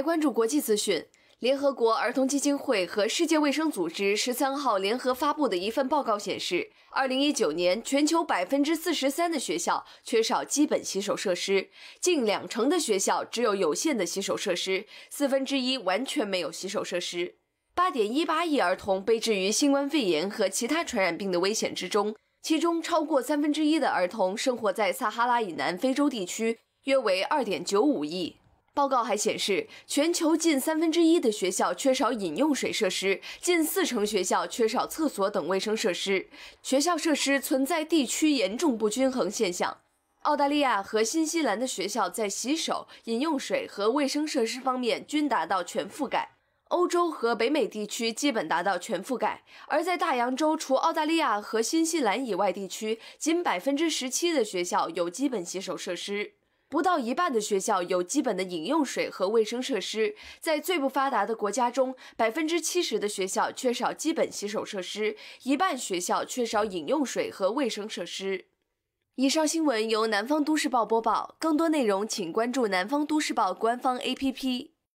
来关注国际资讯，联合国儿童基金会和世界卫生组织十三号联合发布的一份报告显示，二零一九年全球百分之四十三的学校缺少基本洗手设施，近两成的学校只有有限的洗手设施，四分之一完全没有洗手设施。八点一八亿儿童被置于新冠肺炎和其他传染病的危险之中，其中超过三分之一的儿童生活在撒哈拉以南非洲地区，约为二点九五亿。报告还显示，全球近三分之一的学校缺少饮用水设施，近四成学校缺少厕所等卫生设施。学校设施存在地区严重不均衡现象。澳大利亚和新西兰的学校在洗手、饮用水和卫生设施方面均达到全覆盖。欧洲和北美地区基本达到全覆盖，而在大洋洲除澳大利亚和新西兰以外地区，仅百分之十七的学校有基本洗手设施。不到一半的学校有基本的饮用水和卫生设施，在最不发达的国家中，百分之七十的学校缺少基本洗手设施，一半学校缺少饮用水和卫生设施。以上新闻由南方都市报播报，更多内容请关注南方都市报官方 APP。